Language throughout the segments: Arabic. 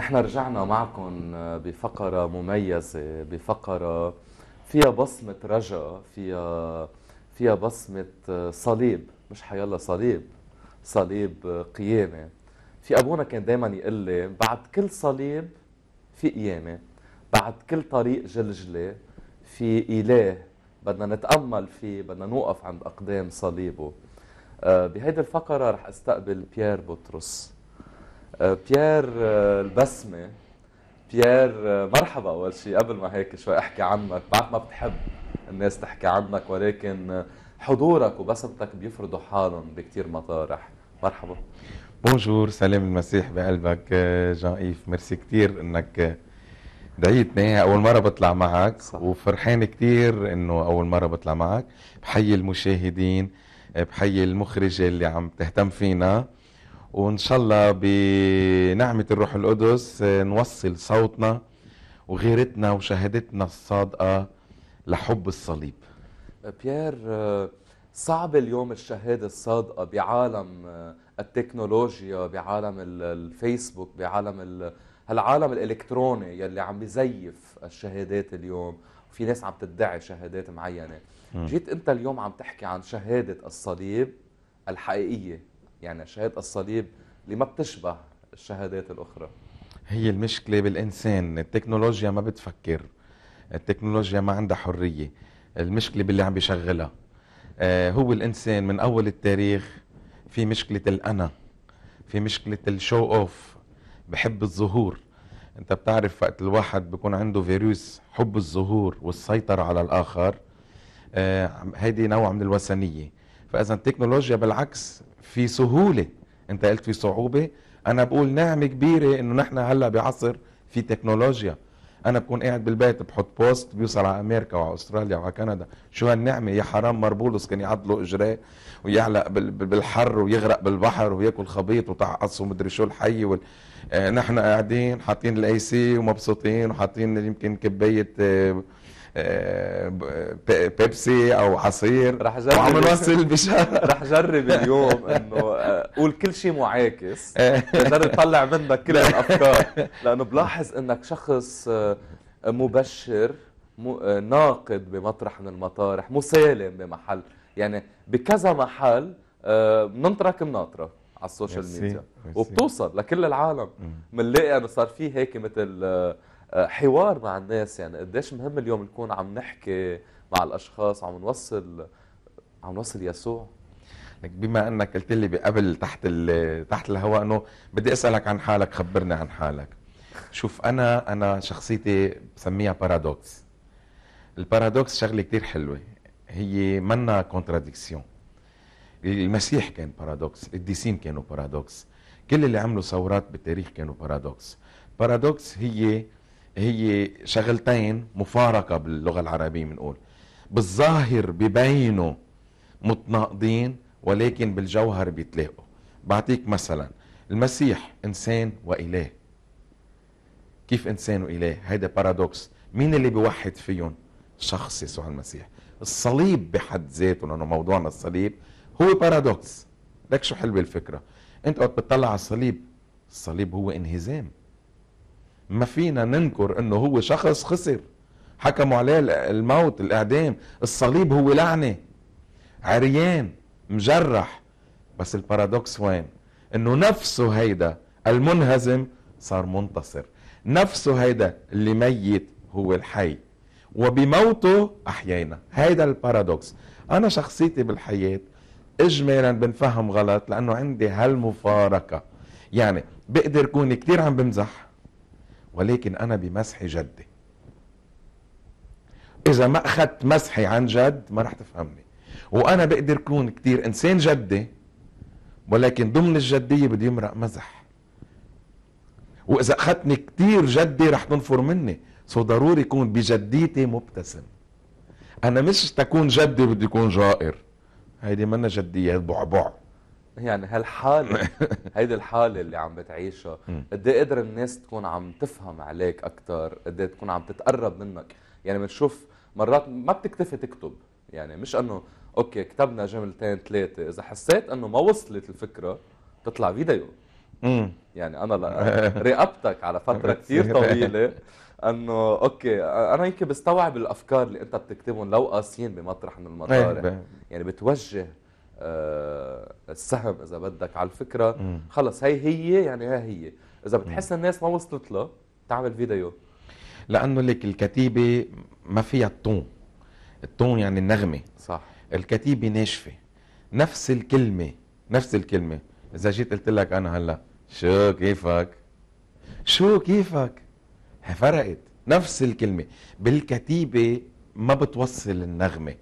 نحن رجعنا معكم بفقرة مميزة بفقرة فيها بصمة رجا فيها فيها بصمة صليب مش حيالله صليب صليب قيامة في أبونا كان دايما يقول لي بعد كل صليب في قيامة بعد كل طريق جلجلة في إله بدنا نتأمل فيه بدنا نوقف عند أقدام صليبه آه، بهيدي الفقرة رح استقبل بيير بطرس آه، بيير آه، البسمه بيير آه، مرحبا اول شيء قبل ما هيك شوي احكي عنك بعد ما بتحب الناس تحكي عنك ولكن حضورك وبسمتك بيفرضوا حالهم بكثير مطارح مرحبا بونجور سلام المسيح بقلبك جان ايف ميرسي كثير انك دعيتني اول مره بطلع معك صح. وفرحان كثير انه اول مره بطلع معك بحيي المشاهدين بحيي المخرجه اللي عم تهتم فينا وإن شاء الله بنعمة الروح القدس نوصل صوتنا وغيرتنا وشهادتنا الصادقة لحب الصليب بيير صعب اليوم الشهادة الصادقة بعالم التكنولوجيا بعالم الفيسبوك بعالم هالعالم الإلكتروني يلي عم بزيف الشهادات اليوم وفي ناس عم تدعي شهادات معينة م. جيت أنت اليوم عم تحكي عن شهادة الصليب الحقيقية يعني شهادة الصليب اللي ما بتشبه الشهادات الأخرى هي المشكلة بالإنسان التكنولوجيا ما بتفكر التكنولوجيا ما عندها حرية المشكلة باللي عم بيشغلها آه هو الإنسان من أول التاريخ في مشكلة الأنا في مشكلة الشو أوف بحب الظهور أنت بتعرف وقت الواحد بيكون عنده فيروس حب الظهور والسيطرة على الآخر آه، هيدي آه نوع من الوثنية فإذا التكنولوجيا بالعكس في سهوله انت قلت في صعوبه انا بقول نعمه كبيره انه نحن هلا بعصر في تكنولوجيا انا بكون قاعد بالبيت بحط بوست بيوصل على امريكا وعلى استراليا وعلى كندا شو هالنعمه يا حرام مربولس كان يعضلوا اجراء ويعلق بالحر ويغرق بالبحر وياكل خبيط وتعقص ومدري شو الحي وال... آه نحن قاعدين حاطين الاي سي ومبسوطين وحاطين يمكن كبايه آه آه، آه، بيبسي او عصير رح اجرب وعم نوصل بشهر رح اجرب اليوم انه آه، قول كل شيء معاكس جرب طلع منك كل الافكار لانه بلاحظ انك شخص مبشر ناقد بمطرح من المطارح مسالم بمحل يعني بكذا محل بننطرك مناطره على السوشيال ميديا وبتوصل لكل العالم بنلاقي انه صار في هيك مثل آه، حوار مع الناس يعني قديش مهم اليوم نكون عم نحكي مع الاشخاص عم نوصل عم نوصل يسوع لك بما انك قلت لي قبل تحت تحت الهواء انه بدي اسالك عن حالك خبرني عن حالك شوف انا انا شخصيتي بسميها بارادوكس البارادوكس شغله كثير حلوه هي منا كونتراديكسيون المسيح كان بارادوكس الديسين كانوا بارادوكس كل اللي عملوا ثورات بالتاريخ كانوا بارادوكس بارادوكس هي هي شغلتين مفارقه باللغه العربيه بنقول بالظاهر ببينوا متناقضين ولكن بالجوهر بيتلاقوا بعطيك مثلا المسيح انسان واله كيف انسان واله هيدا بارادوكس مين اللي بيوحد فيهم شخص يسوع المسيح الصليب بحد ذاته لانه موضوعنا الصليب هو بارادوكس لك شو حلوه الفكره انت وقت بتطلع على الصليب الصليب هو انهزام ما فينا ننكر انه هو شخص خسر حكموا عليه الموت الاعدام الصليب هو لعنه عريان مجرح بس البارادوكس وين انه نفسه هيدا المنهزم صار منتصر نفسه هيدا اللي ميت هو الحي وبموته احيينا هيدا البارادوكس انا شخصيتي بالحياه اجمالا بنفهم غلط لانه عندي هالمفارقه يعني بقدر كون كتير عم بمزح ولكن أنا بمسح جدي إذا ما أخذت مسحي عن جد ما رح تفهمني وأنا بقدر كون كتير إنسان جدي ولكن ضمن الجدية بدي يمرق مزح وإذا أخذتني كتير جدي رح تنفر مني سو ضروري يكون بجديتي مبتسم أنا مش تكون جدي بدي يكون جائر هيدي منا جدية بعبع يعني هالحاله هيدي الحاله اللي عم بتعيشها قد ايه قدر الناس تكون عم تفهم عليك اكثر قد ايه تكون عم تتقرب منك يعني بنشوف مرات ما بتكتفي تكتب يعني مش انه اوكي كتبنا جملتين ثلاثه اذا حسيت انه ما وصلت الفكره تطلع فيديو يعني انا رقبتك على فتره كثير طويله انه اوكي انا يمكن بستوعب الافكار اللي انت بتكتبهم لو قاسيين بمطرح من المطارح إيه، يعني بتوجه آه، السهم اذا بدك على الفكره خلص هي هي يعني ها هي اذا بتحس الناس ما وصلت له تعمل فيديو لانه لك الكتيبه ما فيها التون التون يعني النغمه صح الكتيبه ناشفه نفس الكلمه نفس الكلمه اذا جيت قلت لك انا هلا شو كيفك شو كيفك فرقت نفس الكلمه بالكتيبه ما بتوصل النغمه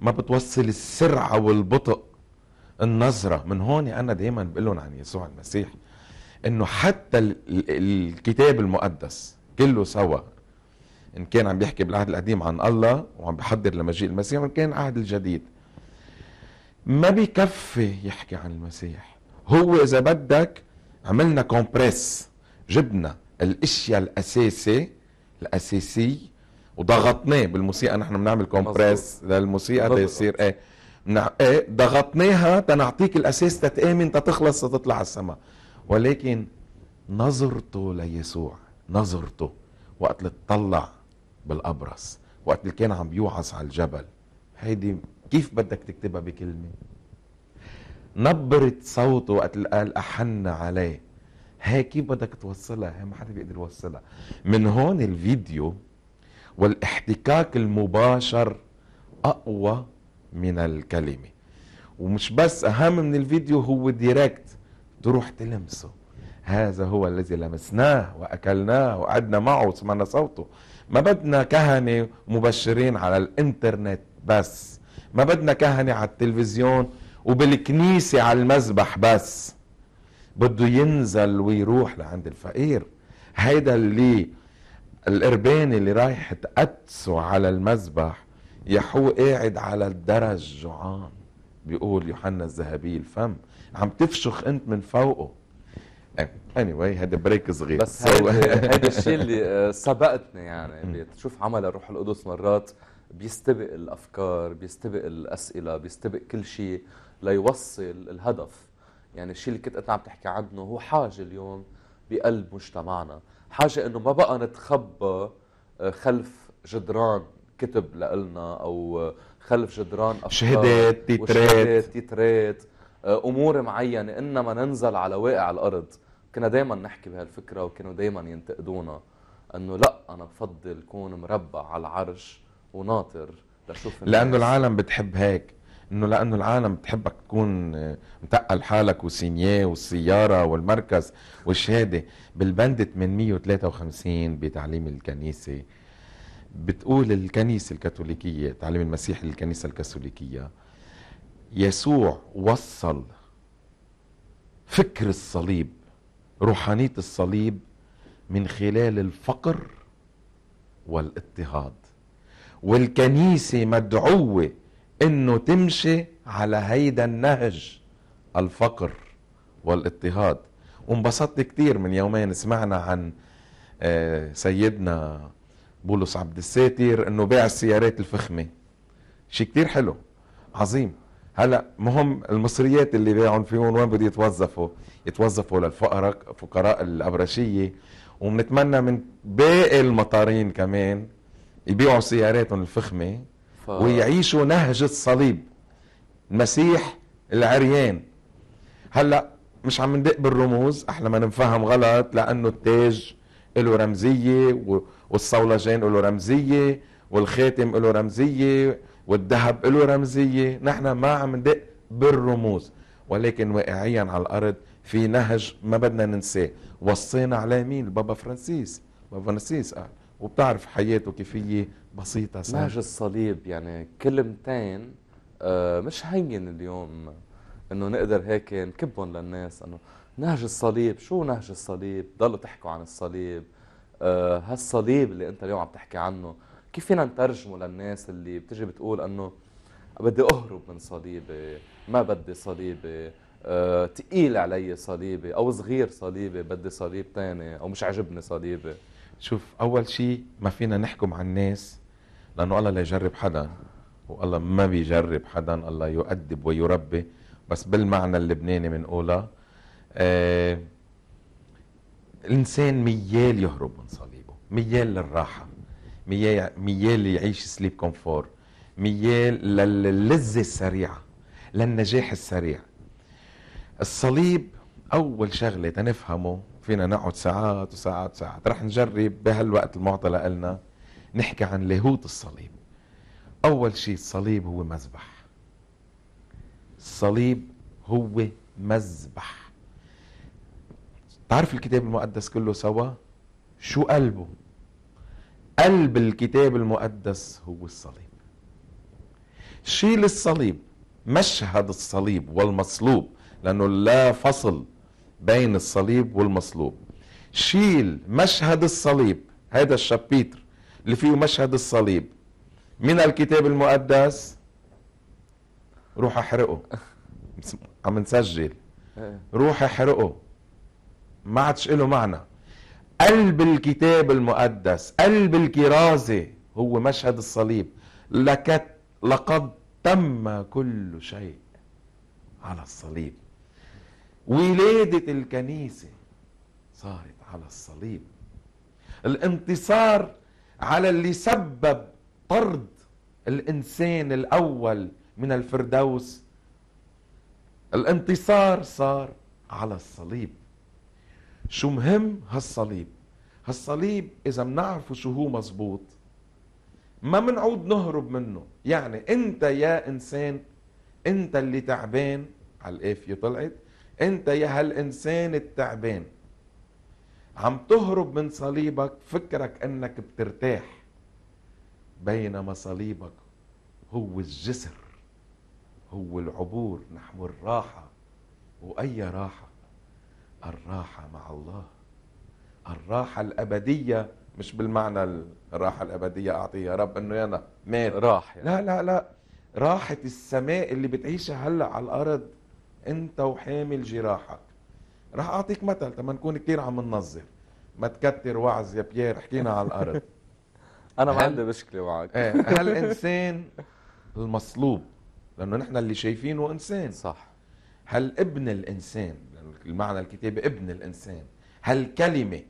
ما بتوصل السرعه والبطء النظره من هون انا دايما بقول لهم عن يسوع المسيح انه حتى الكتاب المقدس كله سوا ان كان عم بيحكي بالعهد القديم عن الله وعم بيحضر لمجيء المسيح وان كان العهد الجديد ما بيكفي يحكي عن المسيح هو اذا بدك عملنا كومبريس جبنا الاشياء الاساسي الاساسي وضغطناه بالموسيقى نحن بنعمل كومبريس للموسيقى تيصير ايه ايه ضغطناها تنعطيك الاساس تتامن تتخلص تطلع على السماء ولكن نظرته ليسوع نظرته وقت اللي تطلع بالابرص وقت اللي كان عم بيوعظ على الجبل هيدي كيف بدك تكتبها بكلمه نبرة صوته وقت اللي قال أحن عليه هي كيف بدك توصلها هي ما حدا بيقدر يوصلها من هون الفيديو والاحتكاك المباشر أقوى من الكلمة ومش بس أهم من الفيديو هو ديركت تروح تلمسه هذا هو الذي لمسناه وأكلناه وقعدنا معه وسمعنا صوته ما بدنا كهنة مبشرين على الإنترنت بس ما بدنا كهنة على التلفزيون وبالكنيسة على المذبح بس بده ينزل ويروح لعند الفقير هيدا اللي القربان اللي رايح تقدسه على المذبح يحو قاعد على الدرج جوعان بيقول يوحنا الذهبي الفم عم تفشخ انت من فوقه اني anyway, هذا بريك صغير بس هذا الشيء اللي آه، سبقتني يعني بتشوف عمل الروح القدس مرات بيستبق الافكار بيستبق الاسئله بيستبق كل شيء ليوصل الهدف يعني الشيء اللي كنت انت عم تحكي عنه هو حاجه اليوم بقلب مجتمعنا حاجه انه ما بقى نتخبى آه، خلف جدران كتب لنا او خلف جدران افكار شهادات تيترات تيترات آه، امور معينه انما ننزل على واقع الارض كنا دائما نحكي بهالفكره وكانوا دائما ينتقدونا انه لا انا بفضل كون مربع على العرش وناطر لشوف لانه العالم بتحب هيك انه لانه العالم بتحبك تكون آه، متقل حالك وسينيه والسياره والمركز والشهاده بالبند 853 بتعليم الكنيسه بتقول الكنيسة الكاثوليكية تعليم المسيح للكنيسة الكاثوليكية يسوع وصل فكر الصليب روحانية الصليب من خلال الفقر والاضطهاد والكنيسة مدعوة انه تمشي على هيدا النهج الفقر والاضطهاد وانبسطت كثير من يومين سمعنا عن آه، سيدنا بولس عبد الساتر انه باع السيارات الفخمه شيء كتير حلو عظيم هلا مهم المصريات اللي باعوا فيهم وين بده يتوظفوا يتوظفوا للفقراء فقراء الابرشيه وبنتمنى من باقي المطارين كمان يبيعوا سياراتهم الفخمه ف... ويعيشوا نهج الصليب المسيح العريان هلا مش عم ندق بالرموز احلى ما نفهم غلط لانه التاج له رمزيه و... والصولجان له رمزيه والخاتم له رمزيه والذهب له رمزيه نحن ما عم ندق بالرموز ولكن واقعيا على الارض في نهج ما بدنا ننساه وصينا على مين البابا فرانسيس بابا فرانسيس قال وبتعرف حياته كيف هي بسيطه سهله نهج الصليب يعني كلمتين آه، مش هين اليوم انه نقدر هيك نكبهم للناس انه نهج الصليب شو نهج الصليب ضلوا تحكوا عن الصليب آه، هالصليب اللي انت اليوم عم تحكي عنه كيف فينا نترجمه للناس اللي بتجي بتقول انه بدي اهرب من صليبي ما بدي صليبي أه، تقيل علي صليبي او صغير صليبي بدي صليب تاني او مش عجبني صليبي شوف اول شيء ما فينا نحكم على الناس لانه الله لا يجرب حدا والله ما بيجرب حدا الله يؤدب ويربي بس بالمعنى اللبناني بنقولها آه الانسان ميال يهرب من صليبه ميال للراحه ميال ميال يعيش سليب كومفور ميال للذه السريعه للنجاح السريع الصليب اول شغله تنفهمه فينا نقعد ساعات وساعات وساعات رح نجرب بهالوقت المعطى لنا نحكي عن لاهوت الصليب اول شيء الصليب هو مذبح الصليب هو مذبح بتعرف الكتاب المقدس كله سوا شو قلبه قلب الكتاب المقدس هو الصليب شيل الصليب مشهد الصليب والمصلوب لانه لا فصل بين الصليب والمصلوب شيل مشهد الصليب هذا الشابيتر اللي فيه مشهد الصليب من الكتاب المقدس روح احرقه عم نسجل إيه. روح احرقه ما عادش له معنى قلب الكتاب المقدس قلب الكرازة هو مشهد الصليب لكت لقد تم كل شيء على الصليب ولادة الكنيسة صارت على الصليب الانتصار على اللي سبب طرد الانسان الاول من الفردوس الانتصار صار على الصليب شو مهم هالصليب هالصليب اذا بنعرفه شو هو مزبوط ما منعود نهرب منه يعني انت يا انسان انت اللي تعبان على القافية طلعت انت يا هالانسان التعبان عم تهرب من صليبك فكرك انك بترتاح بينما صليبك هو الجسر هو العبور نحو الراحة وأي راحة الراحة مع الله الراحة الأبدية مش بالمعنى الراحة الأبدية أعطيها يا رب إنه أنا مات راح يعني. لا لا لا راحة السماء اللي بتعيشها هلا على الأرض أنت وحامل جراحك راح أعطيك مثل تما نكون كتير عم ننظر ما تكتر وعز يا بيير حكينا على الأرض أنا ما عندي مشكلة معك إيه، هل إنسان المصلوب لأنه نحن اللي شايفينه إنسان صح هل ابن الإنسان المعنى الكتابي ابن الإنسان هالكلمة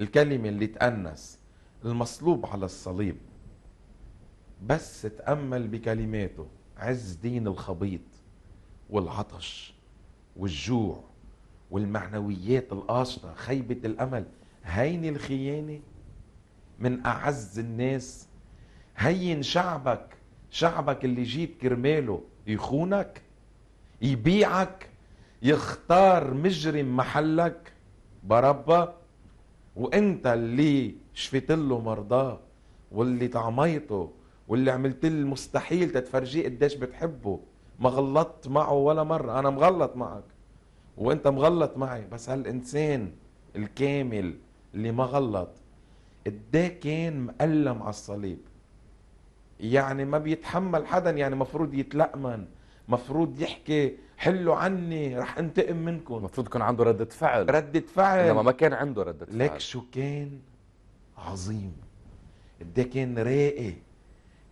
الكلمة اللي تأنس المصلوب على الصليب بس تأمل بكلماته عز دين الخبيط والعطش والجوع والمعنويات القاشطة خيبة الأمل هين الخيانة من أعز الناس هين شعبك شعبك اللي جيت كرماله يخونك يبيعك يختار مجرم محلك بربا وانت اللي شفت له مرضاه واللي طعميته واللي عملت له المستحيل تتفرجيه قديش بتحبه ما غلطت معه ولا مرة أنا مغلط معك وأنت مغلط معي بس هالإنسان الكامل اللي ما غلط قديه كان مألم على الصليب يعني ما بيتحمل حدا يعني مفروض يتلأمن مفروض يحكي حلوا عني رح انتقم منكم المفروض يكون عنده ردة فعل ردة فعل انما ما كان عنده ردة فعل لك شو كان عظيم قد كان راقي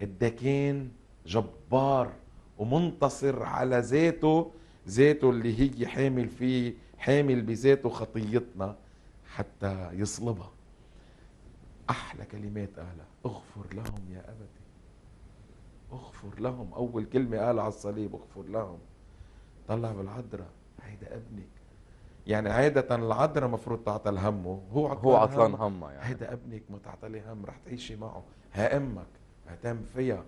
قد كان جبار ومنتصر على ذاته ذاته اللي هي حامل فيه حامل بذاته خطيتنا حتى يصلبها احلى كلمات قالها اغفر لهم يا ابتي اغفر لهم اول كلمه قالها على الصليب اغفر لهم طلع بالعذراء هيدا ابنك يعني عادة العذراء مفروض تعطى الهمه هو عطلان هو عطلان همه هم يعني هيدا ابنك ما تعطى لي هم رح تعيشي معه ها امك اهتم فيها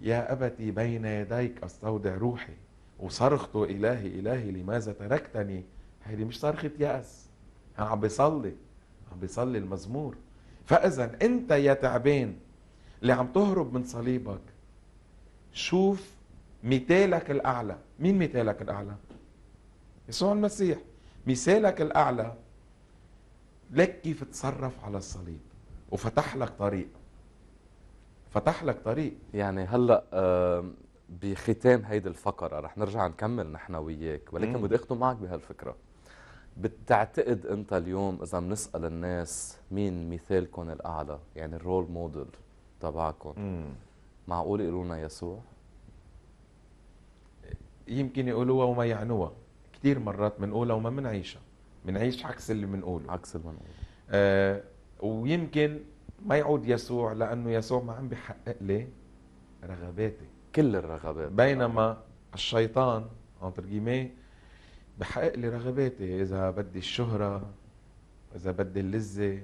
يا أبتي بين يديك أستودع روحي وصرخت إلهي إلهي لماذا تركتني هيدي مش صرخة يأس عم بيصلي عم بيصلي المزمور فإذا أنت يا تعبان اللي عم تهرب من صليبك شوف مثالك الأعلى مين مثالك الأعلى؟ يسوع المسيح مثالك الأعلى لك كيف تصرف على الصليب وفتح لك طريق فتح لك طريق يعني هلأ بختام هيدي الفقرة رح نرجع نكمل نحن وياك ولكن بدي أخده معك بهالفكرة بتعتقد أنت اليوم إذا بنسأل الناس مين مثالكم الأعلى يعني الرول موديل تبعكم معقول يقولوا لنا يسوع؟ يمكن يقولوها وما يعنوها كثير مرات بنقولها وما بنعيشها بنعيش عكس اللي بنقوله عكس اللي بنقوله آه ويمكن ما يعود يسوع لانه يسوع ما عم بيحقق لي رغباتي كل الرغبات بينما الشيطان انتر جيمي بحقق لي رغباتي اذا بدي الشهره اذا بدي اللذه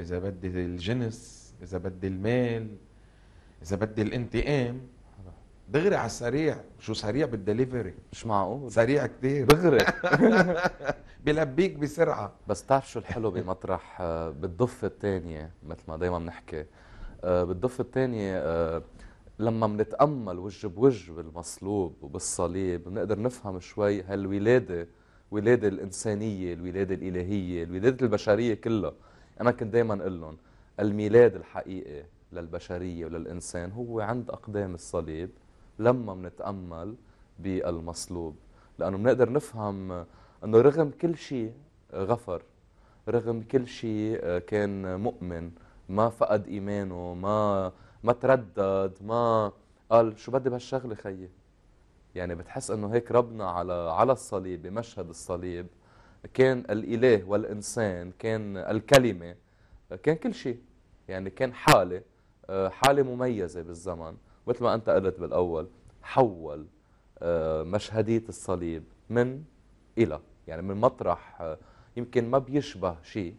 اذا بدي الجنس اذا بدي المال اذا بدي الانتقام دغري على السريع شو سريع بالدليفري مش معقول سريع كتير دغري بيلبيك بسرعه بس تعرف شو الحلو بمطرح آه، بالضفه الثانيه مثل ما دائما بنحكي آه، بالضفه الثانيه آه، لما بنتامل وجه بوجه بالمصلوب وبالصليب بنقدر نفهم شوي هالولاده ولاده الانسانيه، الولاده الالهيه، الولاده البشريه كلها، انا كنت دائما اقول لهم الميلاد الحقيقي للبشريه وللانسان هو عند اقدام الصليب لما منتأمل بالمصلوب لأنه منقدر نفهم أنه رغم كل شيء غفر رغم كل شيء كان مؤمن ما فقد إيمانه ما ما تردد ما قال شو بدي بهالشغلة خيي يعني بتحس أنه هيك ربنا على على الصليب بمشهد الصليب كان الإله والإنسان كان الكلمة كان كل شيء يعني كان حالة حالة مميزة بالزمن مثل ما أنت قلت بالأول حول آه، مشهدية الصليب من إلى يعني من مطرح آه، يمكن ما بيشبه شيء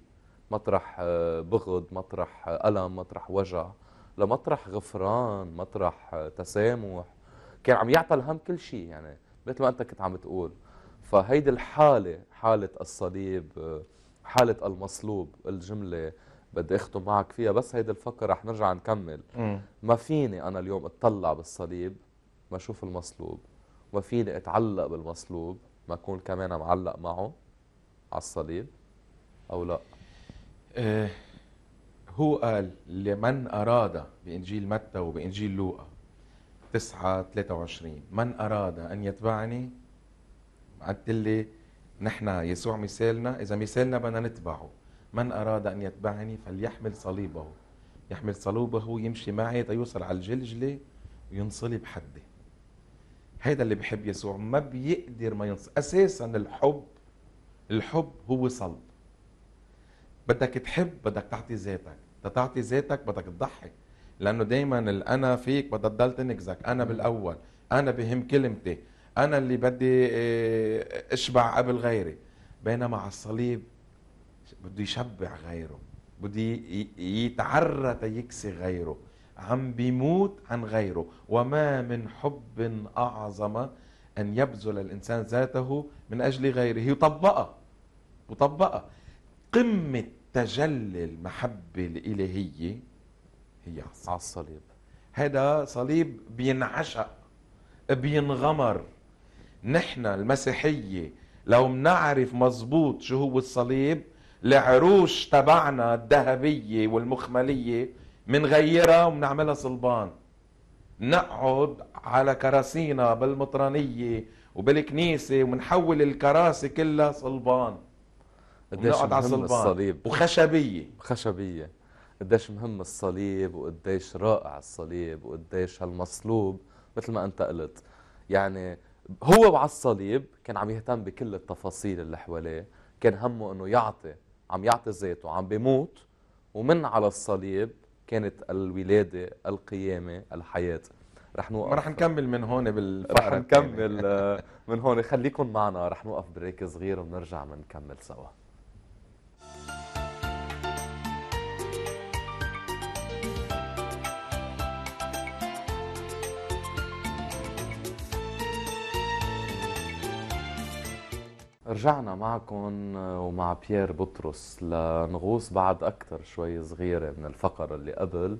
مطرح آه، بغض مطرح ألم مطرح وجع لمطرح غفران مطرح تسامح كان عم يعطى الهم كل شيء يعني مثل ما أنت كنت عم تقول فهيدي الحالة حالة الصليب حالة المصلوب الجملة بدي اختم معك فيها بس هيدي الفقره رح نرجع نكمل ما فيني انا اليوم اتطلع بالصليب ما اشوف المصلوب ما فيني اتعلق بالمصلوب ما اكون كمان معلق معه على الصليب او لا آه، هو قال لمن اراد بانجيل متى وبانجيل لوقا 9 23 من اراد ان يتبعني قلت لي نحن يسوع مثالنا اذا مثالنا بدنا نتبعه من أراد أن يتبعني فليحمل صليبه يحمل صليبه يمشي معي يوصل على الجلجلة وينصلب حده هيدا اللي بحب يسوع ما بيقدر ما ينص أساسا الحب الحب هو صلب بدك تحب بدك تعطي ذاتك تعطي ذاتك بدك تضحي لانه دائما الانا فيك بدها تضل تنكزك انا بالاول انا بهم كلمتي انا اللي بدي آه، اشبع قبل غيري بينما على الصليب بده يشبع غيره بده يتعرى يكسي غيره عم بيموت عن غيره وما من حب أعظم أن يبذل الإنسان ذاته من أجل غيره يطبقها وطبقها قمة تجلي المحبة الإلهية هي على الصليب هذا صليب بينعشق بينغمر نحن المسيحية لو منعرف مزبوط شو هو الصليب العروش تبعنا الذهبية والمخملية منغيرها ومنعملها صلبان نقعد على كراسينا بالمطرانية وبالكنيسة ومنحول الكراسي كلها صلبان نقعد على صلبان الصليب. وخشبية خشبية قديش مهم الصليب وقديش رائع الصليب وقديش هالمصلوب مثل ما انت قلت يعني هو وعلى الصليب كان عم يهتم بكل التفاصيل اللي حواليه كان همه انه يعطي عم يعطي ذاته عم بيموت ومن على الصليب كانت الولادة القيامة الحياة رح نوقف رح نكمل من هون بالفقرة رح نكمل آه، من هون خليكم معنا رح نوقف بريك صغير ونرجع بنكمل سوا رجعنا معكم آه، ومع بيير بطرس لنغوص بعد أكثر شوي صغيرة من الفقرة اللي قبل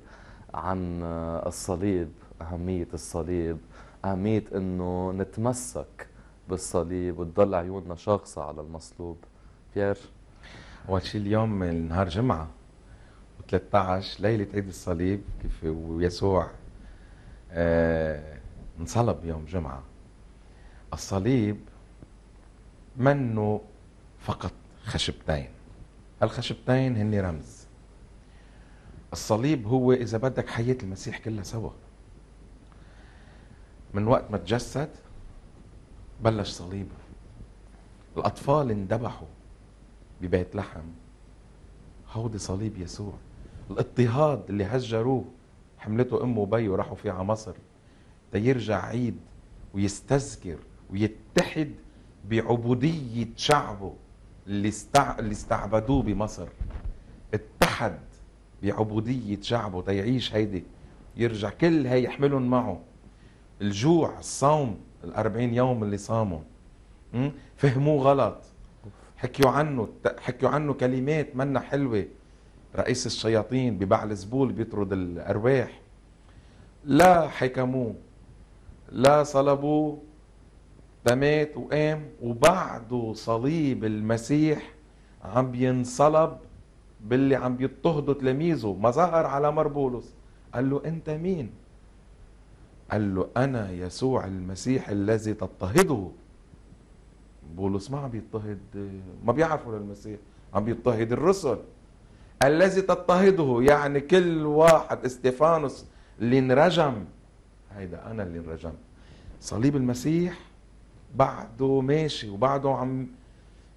عن آه، الصليب أهمية الصليب أهمية أنه نتمسك بالصليب وتضل عيوننا شاخصة على المصلوب بيير أول شيء اليوم نهار جمعة و13 ليلة عيد الصليب كيف ويسوع آه انصلب يوم جمعة الصليب منه فقط خشبتين الخشبتين هن رمز الصليب هو إذا بدك حياة المسيح كلها سوا من وقت ما تجسد بلش صليب الأطفال اندبحوا ببيت لحم هودي صليب يسوع الاضطهاد اللي هجروه حملته امه وبيه وراحوا فيه على مصر تيرجع عيد ويستذكر ويتحد بعبودية شعبه اللي, استع... اللي استعبدوه بمصر اتحد بعبودية شعبه تيعيش هيدي يرجع كل هي يحملهم معه الجوع الصوم الأربعين يوم اللي صاموا فهموه غلط حكيوا عنه حكيوا عنه كلمات منا حلوة رئيس الشياطين ببعل زبول بيطرد الأرواح لا حكموه لا صلبوه ده مات وقام وبعده صليب المسيح عم بينصلب باللي عم بيضطهدوا تلاميذه ما ظهر على مر بولس قال له انت مين قال له انا يسوع المسيح الذي تضطهده بولس ما عم بيضطهد ما بيعرفوا للمسيح عم بيضطهد الرسل الذي تضطهده يعني كل واحد استيفانوس اللي انرجم هيدا انا اللي انرجمت صليب المسيح بعده ماشي وبعده عم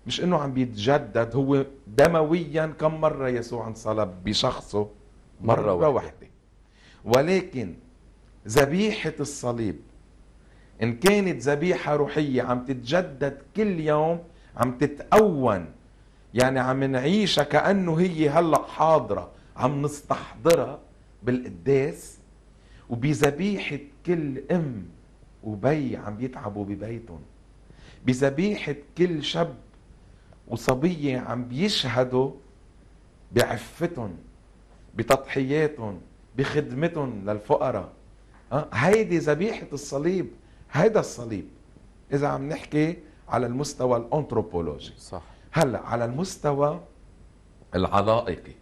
مش انه عم بيتجدد هو دمويا كم مره يسوع انصلب بشخصه مره, مرة واحده ولكن ذبيحه الصليب ان كانت ذبيحه روحيه عم تتجدد كل يوم عم تتقون يعني عم نعيشها كانه هي هلا حاضره عم نستحضرها بالقداس وبذبيحه كل ام وبي عم بيتعبوا ببيتهم بذبيحة كل شاب وصبية عم بيشهدوا بعفتهم بتضحياتهم بخدمتهم للفقراء أه؟ هيدي ذبيحة الصليب هيدا الصليب إذا عم نحكي على المستوى الأنثروبولوجي صح هلا على المستوى العلائقي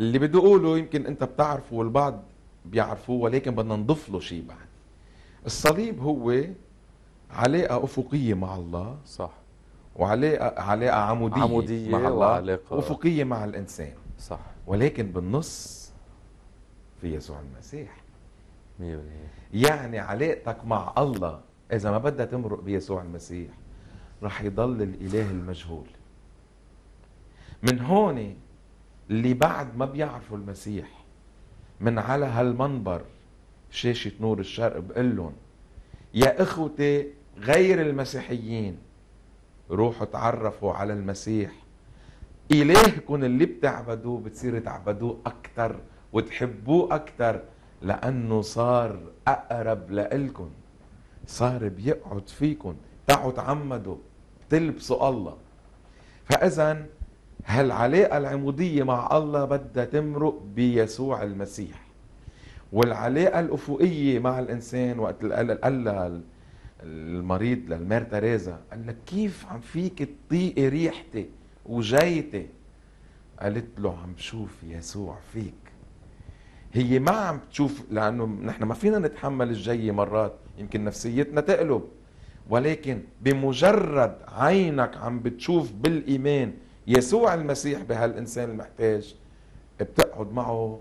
اللي بدي أقوله يمكن أنت بتعرفه والبعض بيعرفوه ولكن بدنا نضيف له شيء بعد الصليب هو علاقة أفقية مع الله صح وعلاقة علاقة عمودية, عمودية مع الله وعلاقة أفقية مع الإنسان صح ولكن بالنص في يسوع المسيح 100% يعني علاقتك مع الله إذا ما بدها تمرق بيسوع المسيح رح يضل الإله المجهول من هون اللي بعد ما بيعرفوا المسيح من على هالمنبر شاشة نور الشرق بقول لهم يا إخوتي غير المسيحيين روحوا تعرفوا على المسيح إلهكم اللي بتعبدوه بتصير تعبدوه اكثر وتحبوه اكثر لأنه صار أقرب لإلكم صار بيقعد فيكم تعوا تعمدوا بتلبسوا الله فإذا هالعلاقة العمودية مع الله بدها تمرق بيسوع المسيح والعلاقه الافقيه مع الانسان وقت قال المريض للمير تريزا قال لك كيف عم فيك تطيقي ريحتي وجيتي قالت له عم بشوف يسوع فيك هي ما عم تشوف لانه نحن ما فينا نتحمل الجي مرات يمكن نفسيتنا تقلب ولكن بمجرد عينك عم بتشوف بالايمان يسوع المسيح بهالانسان المحتاج بتقعد معه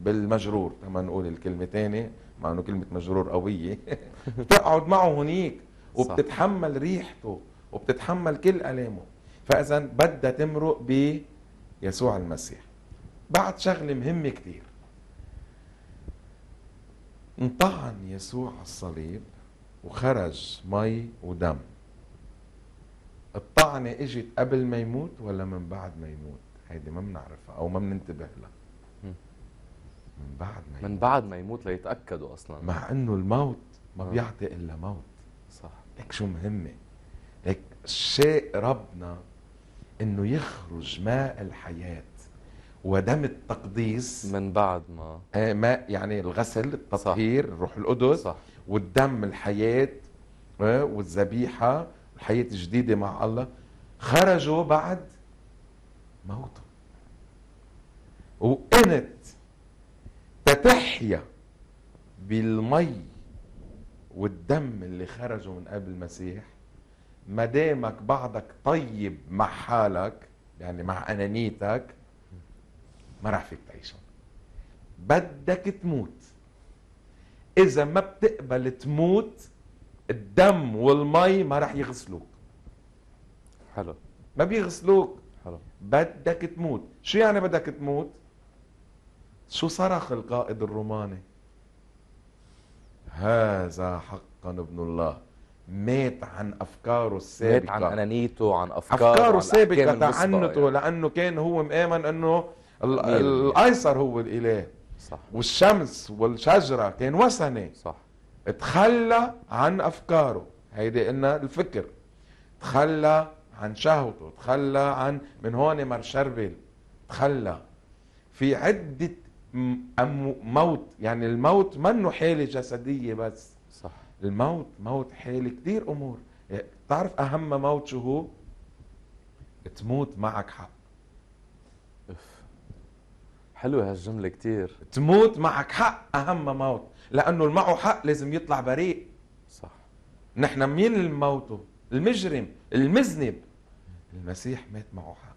بالمجرور لما نقول الكلمة تاني مع انه كلمة مجرور قوية بتقعد معه هنيك وبتتحمل ريحته وبتتحمل كل ألامه فإذا بدها تمرق بيسوع المسيح بعد شغلة مهمة كتير انطعن يسوع على الصليب وخرج مي ودم الطعنة اجت قبل ما يموت ولا من بعد ما يموت هيدي ما بنعرفها او ما بننتبه لها من بعد ما يموت. من بعد ما يموت ليتاكدوا اصلا مع انه الموت ما آه. بيعطي الا موت صح لك شو مهمه لك شيء ربنا انه يخرج ماء الحياه ودم التقديس من بعد ما آه، ماء يعني الغسل التطهير الروح القدس صح. والدم الحياه آه، والذبيحه الحياه الجديده مع الله خرجوا بعد موته وقنت تحيا بالمي والدم اللي خرجوا من قبل المسيح ما دامك بعدك طيب مع حالك يعني مع انانيتك ما راح فيك تعيشهم بدك تموت اذا ما بتقبل تموت الدم والمي ما راح يغسلوك حلو ما بيغسلوك حلو بدك تموت شو يعني بدك تموت شو صرخ القائد الروماني هذا حقا ابن الله مات عن افكاره السابقه مات عن انانيته عن افكاره افكاره السابقه تعنته يعني. لانه كان هو مآمن انه الايسر هو الاله صح والشمس والشجره كان وثني صح تخلى عن افكاره هيدي قلنا الفكر تخلى عن شهوته تخلى عن من هون مر شربل تخلى في عدة موت يعني الموت منه حالة جسدية بس صح الموت موت حالة كثير أمور إيه، تعرف أهم موت شو هو تموت معك حق اف حلوة هالجملة كثير تموت معك حق أهم موت لأنه اللي معه حق لازم يطلع بريء صح نحن مين اللي موته المجرم المذنب المسيح مات معه حق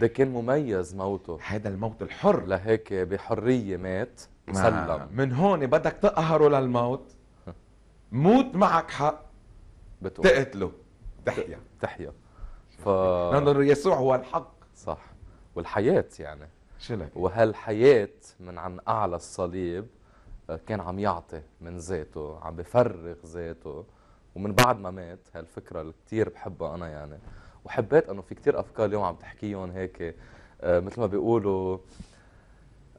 ده كان مميز موته هذا الموت الحر لهيك بحريه مات مسلم من هون بدك تقهره للموت موت معك حق بتقول تقتله تحيا تحيا ف لانه يسوع هو الحق صح والحياه يعني شلك وهالحياه من عن اعلى الصليب آه، كان عم يعطي من ذاته عم بفرغ ذاته ومن بعد ما مات هالفكره اللي كثير بحبها انا يعني وحبيت انه في كثير افكار اليوم عم تحكيهم هيك آه، مثل ما بيقولوا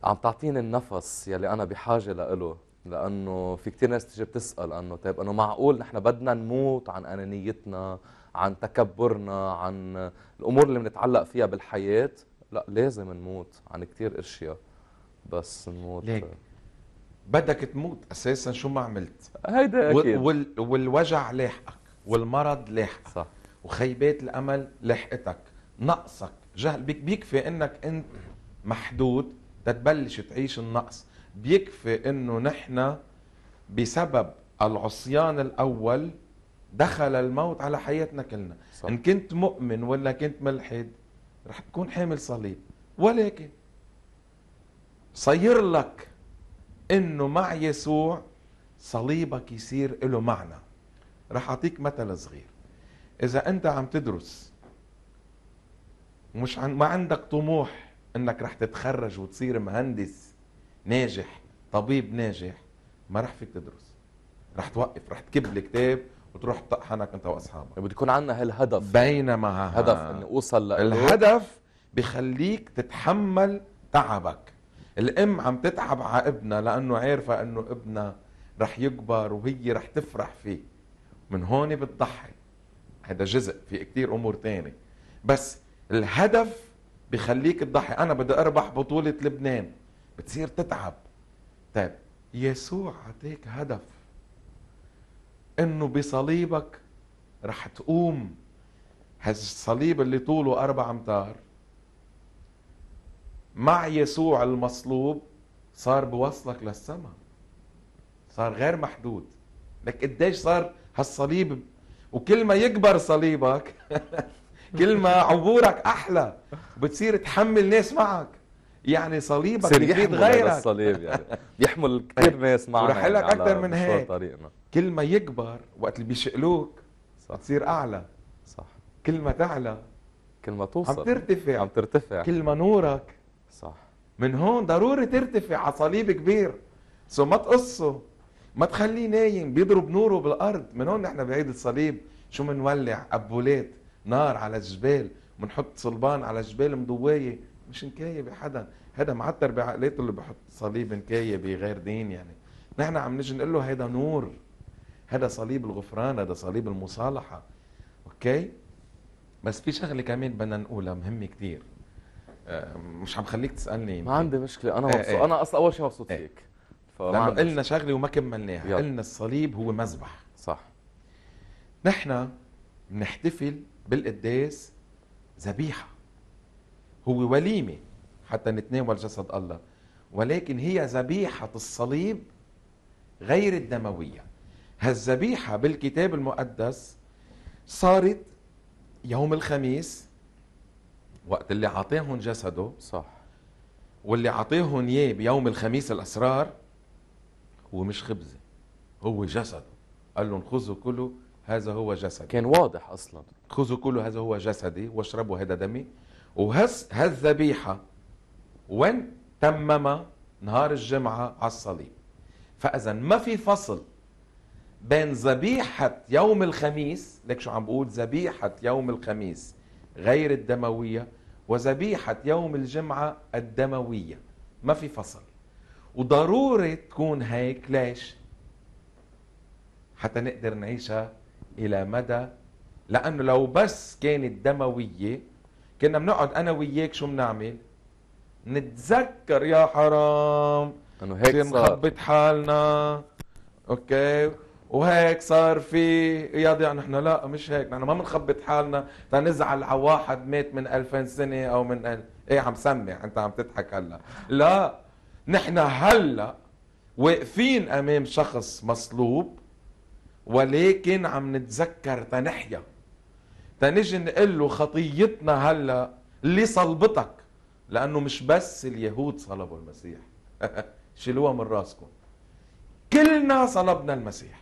عم تعطيني النفس يلي انا بحاجه لإله لانه في كثير ناس تجي بتسال انه طيب انه معقول نحن بدنا نموت عن انانيتنا عن تكبرنا عن الامور اللي بنتعلق فيها بالحياه لا لازم نموت عن كثير اشياء بس نموت ليك بدك تموت اساسا شو ما عملت هيدا اكيد وال والوجع لاحقك والمرض لاحقك صح وخيبات الامل لحقتك نقصك جهل بيك بيكفي انك انت محدود تتبلش تعيش النقص بيكفي انه نحن بسبب العصيان الاول دخل الموت على حياتنا كلنا صح. ان كنت مؤمن ولا كنت ملحد رح تكون حامل صليب ولكن صير لك انه مع يسوع صليبك يصير له معنى رح اعطيك مثل صغير اذا انت عم تدرس ومش عن ما عندك طموح انك رح تتخرج وتصير مهندس ناجح طبيب ناجح ما رح فيك تدرس رح توقف رح تكب الكتاب وتروح تطحنك انت واصحابك يعني بده يكون عندنا هالهدف بينما هدف اني اوصل لأ. الهدف بخليك تتحمل تعبك الام عم تتعب على ابنها لانه عارفه انه ابنها رح يكبر وهي رح تفرح فيه من هون بتضحي هذا جزء في كتير امور تانية بس الهدف بخليك تضحي انا بدي اربح بطوله لبنان بتصير تتعب طيب يسوع عطيك هدف انه بصليبك رح تقوم هالصليب اللي طوله اربع امتار مع يسوع المصلوب صار بوصلك للسماء صار غير محدود لك قديش صار هالصليب وكل ما يكبر صليبك كل ما عبورك احلى بتصير تحمل ناس معك يعني صليبك بصير يحمل غيرك الصليب يعني بيحمل كثير ناس معك ورح يعني اكثر من هيك طريقنا كل ما يكبر وقت اللي بيشقلوك صح. بتصير اعلى صح كل ما تعلى كل ما توصل عم ترتفع عم ترتفع كل ما نورك صح من هون ضروري ترتفع على صليب كبير سو ما تقصه ما تخليه نايم بيضرب نوره بالارض من هون احنا بعيد الصليب شو بنولع قبولات نار على الجبال بنحط صلبان على الجبال مضويه مش نكاية بحدا هذا معتر بعقليته اللي بحط صليب نكاية بغير دين يعني نحن عم نجي نقول له هيدا نور هذا صليب الغفران هذا صليب المصالحة اوكي بس في شغلة كمان بدنا نقولها مهمة كتير آه، مش عم خليك تسألني ما عندي مشكلة أنا إيه، مبسوط إيه. أنا أصلا أول شيء مبسوط إيه. فيك فما قلنا شغله وما كملناها قلنا الصليب هو مذبح صح نحن بنحتفل بالقداس ذبيحه هو وليمه حتى نتناول جسد الله ولكن هي ذبيحه الصليب غير الدمويه هالذبيحه بالكتاب المقدس صارت يوم الخميس وقت اللي عطاهم جسده صح واللي عطاهم اياه بيوم الخميس الاسرار ومش خبزه هو جسده قال لهم خذوا كلوا هذا هو جسدي كان واضح اصلا خذوا كلوا هذا هو جسدي واشربوا هذا دمي وهس الذبيحه وين تمم نهار الجمعه على الصليب فاذا ما في فصل بين ذبيحه يوم الخميس لك شو عم بقول ذبيحه يوم الخميس غير الدمويه وذبيحه يوم الجمعه الدمويه ما في فصل وضروري تكون هيك ليش حتى نقدر نعيشها الى مدى لانه لو بس كانت دمويه كنا بنقعد انا وياك شو بنعمل نتذكر يا حرام انه هيك صار مخبط حالنا اوكي وهيك صار في يا يعني نحن لا مش هيك نحن ما بنخبط حالنا تنزعل على واحد مات من 2000 سنه او من ايه عم سمع انت عم تضحك هلا لا نحن هلا واقفين امام شخص مصلوب ولكن عم نتذكر تنحيا تنجي نقول له خطيتنا هلا اللي صلبتك لانه مش بس اليهود صلبوا المسيح شيلوها من راسكم كلنا صلبنا المسيح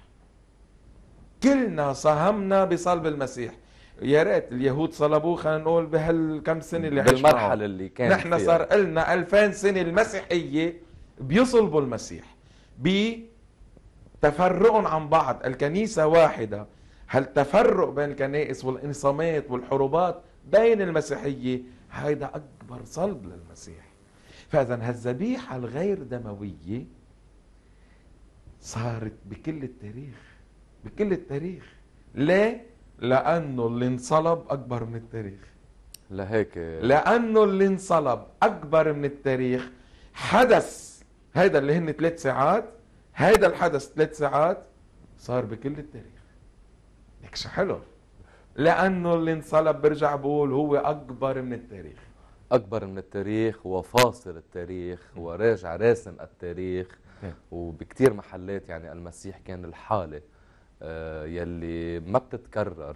كلنا ساهمنا بصلب المسيح يا ريت اليهود صلبوه خلينا نقول بهالكم سنه اللي عشناها بالمرحله اللي كانت نحن فيها. صار لنا 2000 سنه المسيحيه بيصلبوا المسيح بتفرقهم عن بعض الكنيسه واحده هالتفرق بين الكنائس والانصامات والحروبات بين المسيحيه هيدا اكبر صلب للمسيح فاذا هالذبيحه الغير دمويه صارت بكل التاريخ بكل التاريخ ليه لانه اللي انصلب اكبر من التاريخ لهيك لانه اللي انصلب اكبر من التاريخ حدث هيدا اللي هن ثلاث ساعات هيدا الحدث ثلاث ساعات صار بكل التاريخ لك شو حلو لانه اللي انصلب برجع بقول هو اكبر من التاريخ اكبر من التاريخ وفاصل التاريخ وراجع راسم التاريخ إيه. وبكثير محلات يعني المسيح كان الحاله آه، يلي ما بتتكرر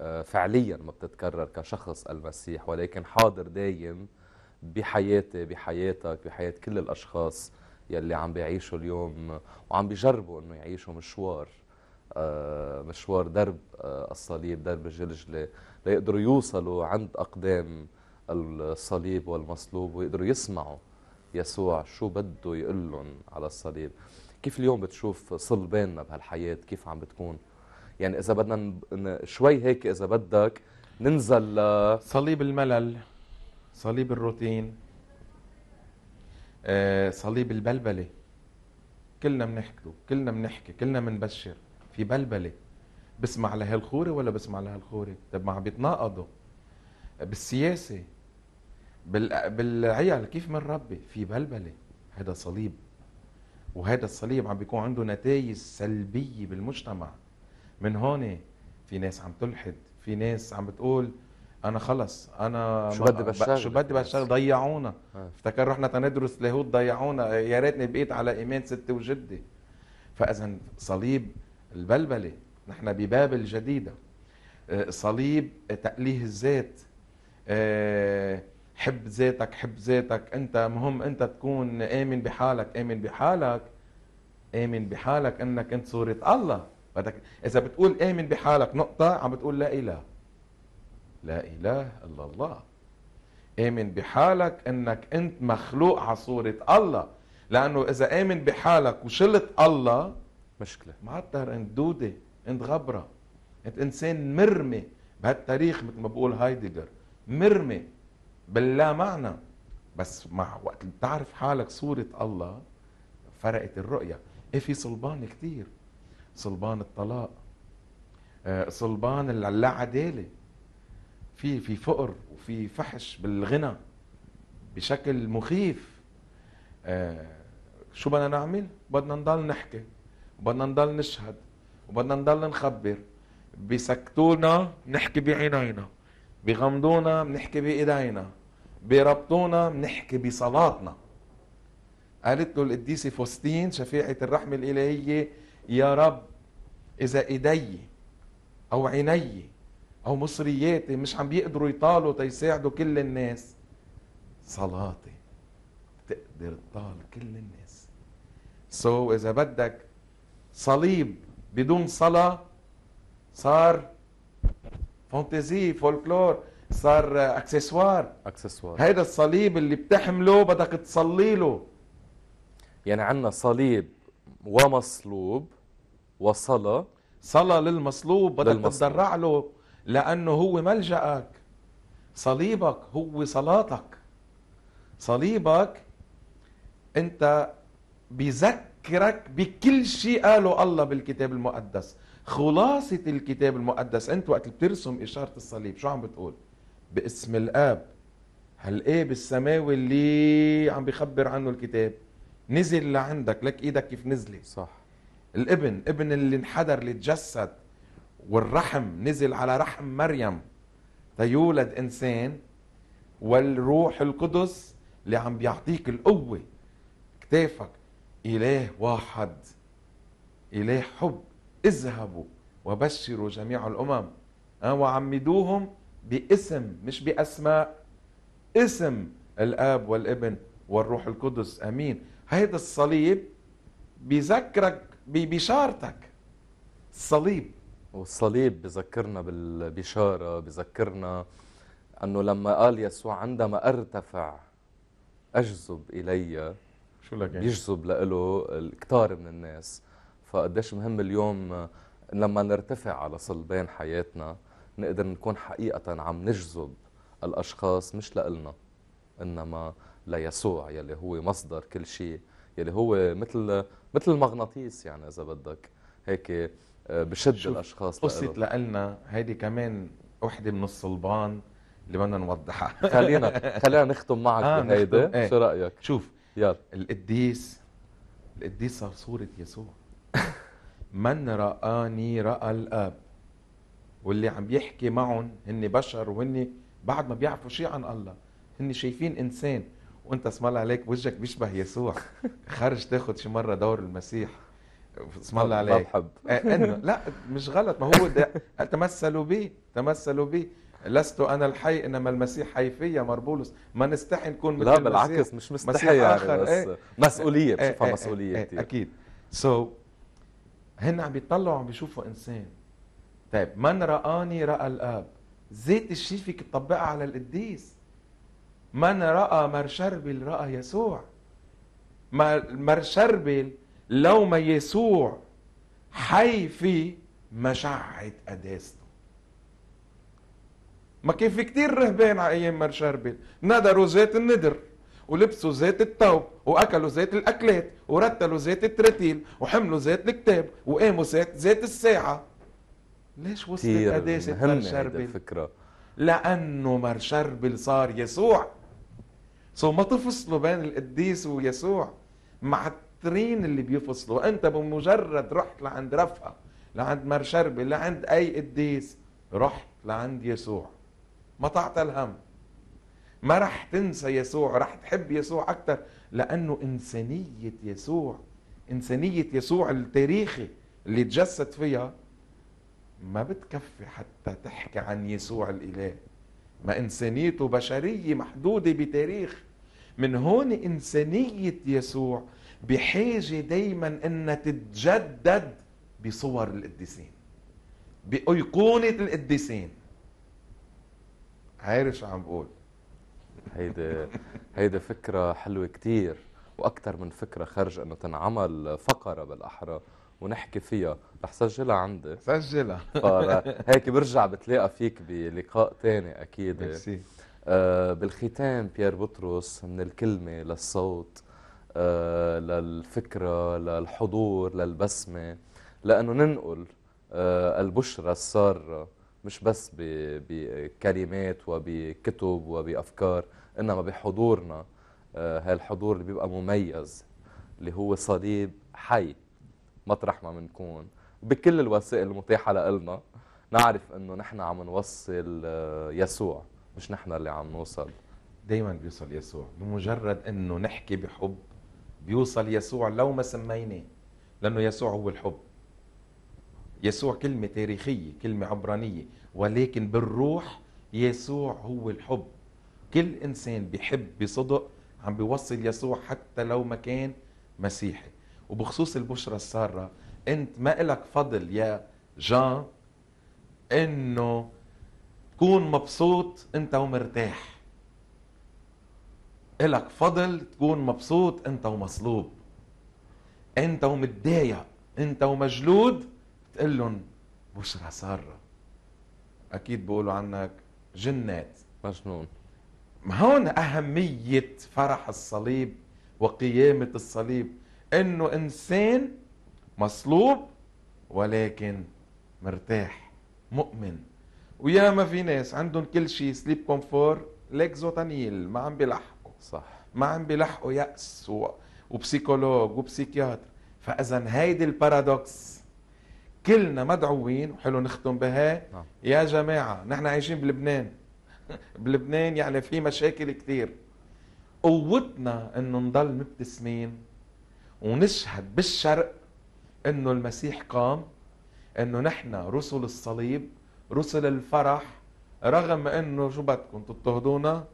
آه، فعليا ما بتتكرر كشخص المسيح ولكن حاضر دايم بحياتي بحياتك بحياة كل الأشخاص يلي عم بيعيشوا اليوم وعم بيجربوا انه يعيشوا مشوار آه، مشوار درب الصليب درب الجلجلة ليقدروا يوصلوا عند أقدام الصليب والمصلوب ويقدروا يسمعوا يسوع شو بده يقول على الصليب كيف اليوم بتشوف صلباننا بهالحياة كيف عم بتكون يعني إذا بدنا شوي هيك إذا بدك ننزل صليب الملل صليب الروتين آه، صليب البلبلة كلنا بنحكي كلنا بنحكي كلنا بنبشر في بلبلة بسمع لهالخورة ولا بسمع لهالخورة طب ما عم بيتناقضوا بالسياسة بالعيال كيف بنربي في بلبلة هذا صليب وهذا الصليب عم بيكون عنده نتائج سلبيه بالمجتمع من هون في ناس عم تلحد في ناس عم بتقول انا خلص انا شو بدي بشتغل شو بدي بشتغل ضيعونا آه. افتكر رحنا تندرس لهود ضيعونا يا ريتني بقيت على ايمان ستي وجدي فاذا صليب البلبله نحن بباب الجديده آه، صليب تأليه الذات آه، حب ذاتك حب ذاتك انت مهم انت تكون امن بحالك امن بحالك امن بحالك انك انت صوره الله بدك اذا بتقول امن بحالك نقطه عم بتقول لا اله لا اله الا الله امن بحالك انك انت مخلوق على صوره الله لانه اذا امن بحالك وشلت الله مشكله معتر انت دوده انت غبره انت انسان مرمي بهالتاريخ مثل ما بقول هايدجر مرمي باللا معنى بس مع وقت بتعرف حالك صورة الله فرقت الرؤية ايه في صلبان كتير صلبان الطلاق آه، صلبان اللا عدالة في في فقر وفي فحش بالغنى بشكل مخيف آه، شو بدنا نعمل؟ بدنا نضل نحكي وبدنا نضل نشهد وبدنا نضل نخبر بسكتونا بنحكي بعينينا بغمضونا بنحكي بايدينا بيربطونا بنحكي بصلاتنا قالت له القديسة فوستين شفيعة الرحمة الإلهية يا رب إذا إيدي أو عيني أو مصرياتي مش عم بيقدروا يطالوا تيساعدوا كل الناس صلاتي بتقدر تطال كل الناس سو so, إذا بدك صليب بدون صلاة صار فانتزي فولكلور صار اكسسوار اكسسوار هيدا الصليب اللي بتحمله بدك تصلي له يعني عندنا صليب ومصلوب وصلاه صلاه للمصلوب بدك للمصلوب. تتضرع له لانه هو ملجأك صليبك هو صلاتك صليبك انت بذكرك بكل شيء قاله الله بالكتاب المقدس خلاصة الكتاب المقدس أنت وقت بترسم إشارة الصليب شو عم بتقول؟ باسم الاب هل ايه بالسماوي اللي عم بيخبر عنه الكتاب نزل لعندك لك ايدك كيف نزلت صح الابن ابن اللي انحدر اللي تجسد والرحم نزل على رحم مريم تيولد انسان والروح القدس اللي عم بيعطيك القوه كتافك اله واحد اله حب اذهبوا وبشروا جميع الامم أه، وعمدوهم باسم مش باسماء اسم الاب والابن والروح القدس امين هيدا الصليب بيذكرك ببشارتك الصليب والصليب بذكرنا بالبشاره بذكرنا انه لما قال يسوع عندما ارتفع اجذب الي شو لك يعني؟ بيجذب لإله الكتار من الناس فقديش مهم اليوم لما نرتفع على صلبين حياتنا نقدر نكون حقيقة عم نجذب الأشخاص مش لإلنا إنما ليسوع يلي هو مصدر كل شيء يلي هو مثل مثل المغناطيس يعني إذا بدك هيك آه، بشد الأشخاص قصة لإلنا هيدي كمان وحدة من الصلبان اللي بدنا نوضحها خلينا خلينا نختم معك آه بهيدا ايه. شو رأيك؟ شوف يلا القديس القديس صار صورة يسوع من رآني رأى الآب واللي عم يحكي معهم هن بشر وهن بعد ما بيعرفوا شيء عن الله هن شايفين انسان وانت اسم الله عليك وجهك بيشبه يسوع خرج تاخذ شي مره دور المسيح اسم الله عليك بحب إيه، انه لا مش غلط ما هو تمثلوا به تمثلوا به لست انا الحي انما المسيح حي فيا مربولوس ما نستحي نكون مثل لا بالعكس المسيح. مش مستحي يعني إيه. بس ايه مسؤوليه بشوفها ايه ايه, إيه، مسؤوليه كتير اكيد سو so, هن عم بيطلعوا عم بيشوفوا انسان طيب من رآني رأى الآب زيت فيك تطبقها على القديس من رأى مرشربل رأى يسوع مرشربل لو ما يسوع حي في مشعة قداسته ما كان في كتير رهبان على ايام مرشربل ندروا زيت الندر ولبسوا زيت الثوب واكلوا زيت الاكلات ورتلوا زيت الترتيل وحملوا زيت الكتاب وقاموا زيت زيت الساعه ليش وصلت قداسة مرشربل الفكرة لأنه مرشربل صار يسوع سو ما تفصلوا بين القديس ويسوع معترين اللي بيفصلوا أنت بمجرد رحت لعند رفقة لعند مرشربل لعند أي قديس رحت لعند يسوع ما تعطى الهم ما رح تنسى يسوع رح تحب يسوع أكثر لأنه إنسانية يسوع إنسانية يسوع التاريخي اللي تجسد فيها ما بتكفي حتى تحكي عن يسوع الإله ما إنسانيته بشرية محدودة بتاريخ من هون إنسانية يسوع بحاجة دايما إنها تتجدد بصور القديسين بأيقونة القديسين عارف شو عم بقول هيدا هيدا فكرة حلوة كتير وأكثر من فكرة خرج أنه تنعمل فقرة بالأحرى ونحكي فيها رح سجلها عندي سجلها هيك برجع بتلاقى فيك بلقاء تاني اكيد ميرسي. آه بالختام بيير بطرس من الكلمه للصوت آه للفكره للحضور للبسمه لانه ننقل آه البشرى الساره مش بس بكلمات وبكتب وبافكار انما بحضورنا آه، هالحضور اللي بيبقى مميز اللي هو صليب حي مطرح ما بنكون بكل الوسائل المتاحه لنا نعرف انه نحن عم نوصل آه، يسوع مش نحن اللي عم نوصل دايما بيوصل يسوع بمجرد انه نحكي بحب بيوصل يسوع لو ما سميناه لانه يسوع هو الحب يسوع كلمه تاريخيه كلمه عبرانيه ولكن بالروح يسوع هو الحب كل انسان بيحب بصدق عم بيوصل يسوع حتى لو ما كان مسيحي وبخصوص البشرة السارة أنت ما إلك فضل يا جان أنه تكون مبسوط أنت ومرتاح إلك فضل تكون مبسوط أنت ومصلوب أنت ومتضايق أنت ومجلود تقول لهم بشرى سارة أكيد بيقولوا عنك جنات مجنون هون أهمية فرح الصليب وقيامة الصليب انه انسان مصلوب ولكن مرتاح مؤمن وياما في ناس عندهم كل شيء سليب كومفور لكزوتانيل ما عم بيلحقوا صح ما عم بيلحقوا يأس و... وبسيكولوج وبسيكياتر فاذا هيدي البارادوكس كلنا مدعوين وحلو نختم بها نعم. يا جماعه نحن عايشين بلبنان بلبنان يعني في مشاكل كثير قوتنا انه نضل مبتسمين ونشهد بالشرق انه المسيح قام انه نحن رسل الصليب رسل الفرح رغم انه شو بدكم تضطهدونا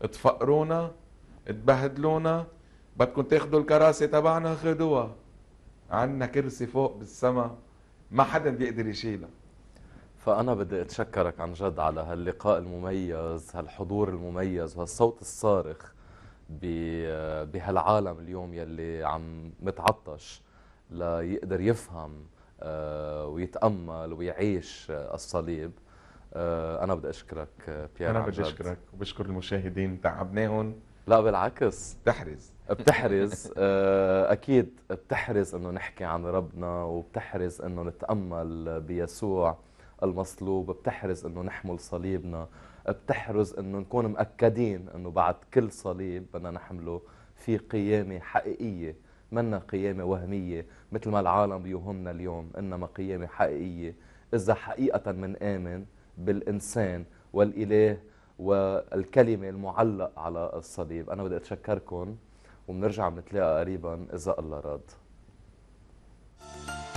تفقرونا تبهدلونا بدكم تاخذوا الكراسي تبعنا خذوها عندنا كرسي فوق بالسما ما حدا بيقدر يشيلها فأنا بدي أتشكرك عن جد على هاللقاء المميز هالحضور المميز وهالصوت الصارخ بهالعالم اليوم يلي عم متعطش ليقدر يفهم آه، ويتامل ويعيش آه، الصليب آه، انا بدي اشكرك بيير انا بدي اشكرك وبشكر المشاهدين تعبناهم لا بالعكس بتحرز بتحرز اكيد بتحرز انه نحكي عن ربنا وبتحرز انه نتامل بيسوع المصلوب بتحرز انه نحمل صليبنا بتحرز انه نكون مأكدين انه بعد كل صليب بدنا نحمله في قيامة حقيقية منا قيامة وهمية مثل ما العالم بيوهمنا اليوم إنما قيامة حقيقية إذا حقيقة من آمن بالإنسان والإله والكلمة المعلق على الصليب أنا بدي أتشكركم وبنرجع بنتلاقى قريبا إذا الله راد